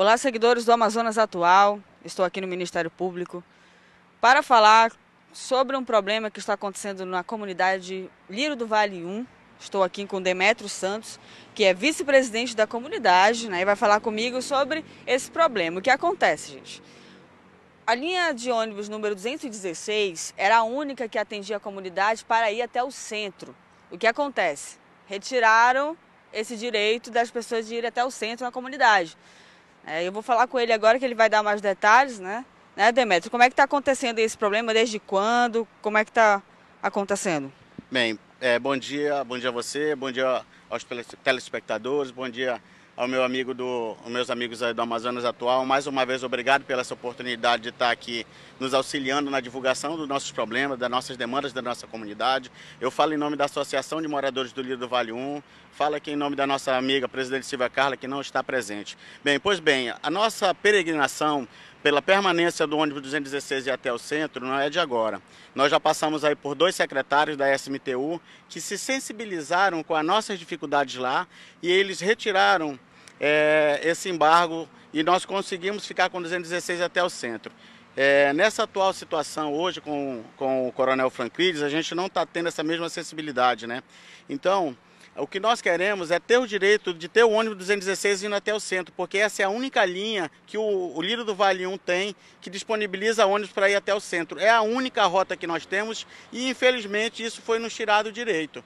Olá, seguidores do Amazonas Atual. Estou aqui no Ministério Público para falar sobre um problema que está acontecendo na comunidade Liro do Vale 1. Estou aqui com Demetrio Santos, que é vice-presidente da comunidade, né, e vai falar comigo sobre esse problema. O que acontece, gente? A linha de ônibus número 216 era a única que atendia a comunidade para ir até o centro. O que acontece? Retiraram esse direito das pessoas de ir até o centro na comunidade. É, eu vou falar com ele agora que ele vai dar mais detalhes, né? Né, Demetrio? Como é que está acontecendo esse problema? Desde quando? Como é que está acontecendo? Bem, é, bom dia, bom dia a você, bom dia aos telespectadores, bom dia ao meu amigo do, aos meus amigos do Amazonas Atual. Mais uma vez, obrigado pela essa oportunidade de estar aqui nos auxiliando na divulgação dos nossos problemas, das nossas demandas da nossa comunidade. Eu falo em nome da Associação de Moradores do Lido do Vale 1, falo aqui em nome da nossa amiga, presidente Silvia Carla, que não está presente. Bem, pois bem, a nossa peregrinação pela permanência do ônibus 216 e até o centro não é de agora. Nós já passamos aí por dois secretários da SMTU que se sensibilizaram com as nossas dificuldades lá e eles retiraram é, esse embargo e nós conseguimos ficar com 216 até o centro. É, nessa atual situação hoje com, com o Coronel Franquides, a gente não está tendo essa mesma acessibilidade, né? Então, o que nós queremos é ter o direito de ter o ônibus 216 indo até o centro, porque essa é a única linha que o, o do Vale 1 tem que disponibiliza ônibus para ir até o centro. É a única rota que nós temos e, infelizmente, isso foi nos tirado direito.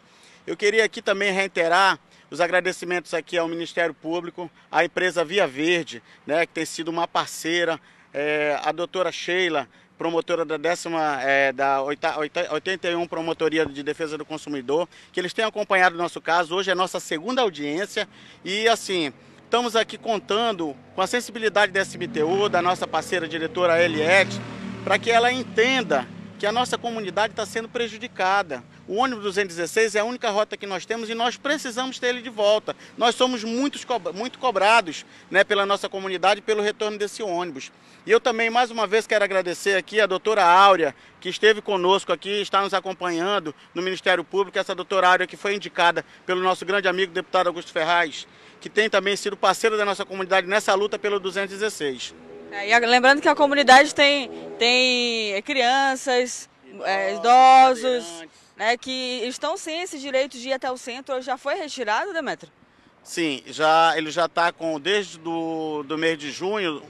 Eu queria aqui também reiterar os agradecimentos aqui ao Ministério Público, à empresa Via Verde, né, que tem sido uma parceira, é, a doutora Sheila, promotora da, décima, é, da 81 Promotoria de Defesa do Consumidor, que eles têm acompanhado o nosso caso. Hoje é a nossa segunda audiência e, assim, estamos aqui contando com a sensibilidade da SBTU, da nossa parceira diretora Eliette, para que ela entenda que a nossa comunidade está sendo prejudicada. O ônibus 216 é a única rota que nós temos e nós precisamos ter ele de volta. Nós somos muitos, muito cobrados né, pela nossa comunidade pelo retorno desse ônibus. E eu também, mais uma vez, quero agradecer aqui a doutora Áurea, que esteve conosco aqui, está nos acompanhando no Ministério Público, essa doutora Áurea que foi indicada pelo nosso grande amigo deputado Augusto Ferraz, que tem também sido parceiro da nossa comunidade nessa luta pelo 216. É, lembrando que a comunidade tem, tem crianças, é, idosos, né, que estão sem esse direito de ir até o centro, já foi retirado, Demetrio? Sim, já, ele já está com, desde do, do mês de junho,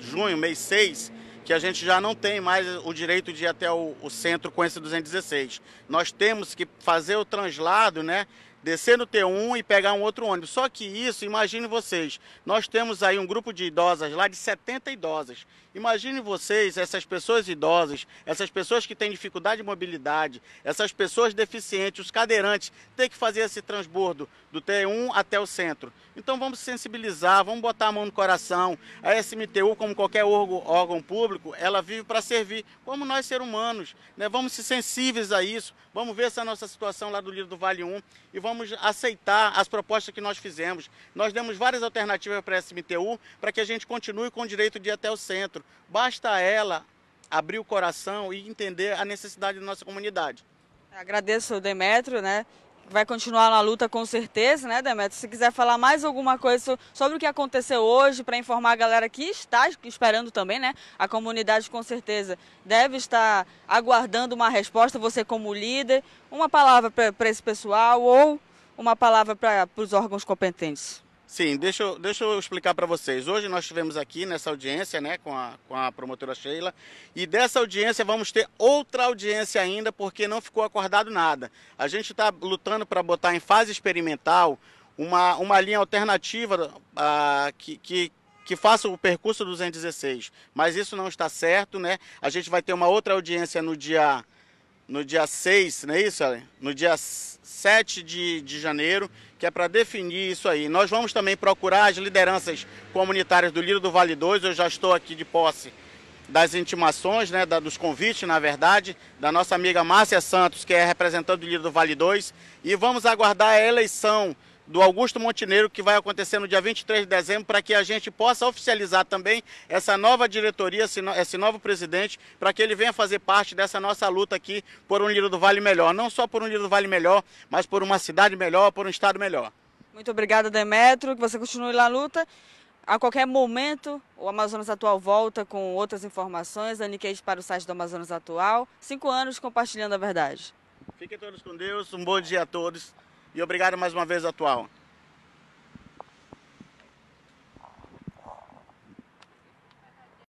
junho, mês 6, que a gente já não tem mais o direito de ir até o, o centro com esse 216. Nós temos que fazer o translado, né, descer no T1 e pegar um outro ônibus. Só que isso, imagine vocês, nós temos aí um grupo de idosas lá de 70 idosas. Imagine vocês, essas pessoas idosas, essas pessoas que têm dificuldade de mobilidade, essas pessoas deficientes, os cadeirantes, ter que fazer esse transbordo do T1 até o centro. Então vamos sensibilizar, vamos botar a mão no coração. A SMTU, como qualquer órgão, público, ela vive para servir, como nós seres humanos. Né? Vamos ser sensíveis a isso, vamos ver essa nossa situação lá do Lido do Vale 1 e vamos vamos aceitar as propostas que nós fizemos. Nós demos várias alternativas para a SMTU para que a gente continue com o direito de ir até o centro. Basta ela abrir o coração e entender a necessidade da nossa comunidade. Agradeço o Demetrio, né? vai continuar na luta com certeza, né, Demetrio? Se quiser falar mais alguma coisa sobre o que aconteceu hoje, para informar a galera que está esperando também, né? A comunidade com certeza deve estar aguardando uma resposta, você como líder. Uma palavra para esse pessoal ou uma palavra para os órgãos competentes. Sim, deixa eu, deixa eu explicar para vocês. Hoje nós tivemos aqui nessa audiência né, com, a, com a promotora Sheila e dessa audiência vamos ter outra audiência ainda porque não ficou acordado nada. A gente está lutando para botar em fase experimental uma, uma linha alternativa uh, que, que, que faça o percurso 216, mas isso não está certo. né? A gente vai ter uma outra audiência no dia no dia 6, não é isso, No dia 7 de, de janeiro, que é para definir isso aí. Nós vamos também procurar as lideranças comunitárias do Lido do Vale 2, eu já estou aqui de posse das intimações, né, da, dos convites, na verdade, da nossa amiga Márcia Santos, que é representante do Lido do Vale 2, e vamos aguardar a eleição do Augusto Montenegro, que vai acontecer no dia 23 de dezembro, para que a gente possa oficializar também essa nova diretoria, esse novo presidente, para que ele venha fazer parte dessa nossa luta aqui por um Lira do Vale melhor. Não só por um Lira do Vale melhor, mas por uma cidade melhor, por um estado melhor. Muito obrigada, Demetro, que você continue na luta. A qualquer momento, o Amazonas Atual volta com outras informações. Aniquez para o site do Amazonas Atual. Cinco anos compartilhando a verdade. Fiquem todos com Deus. Um bom dia a todos. E obrigado mais uma vez, Atual.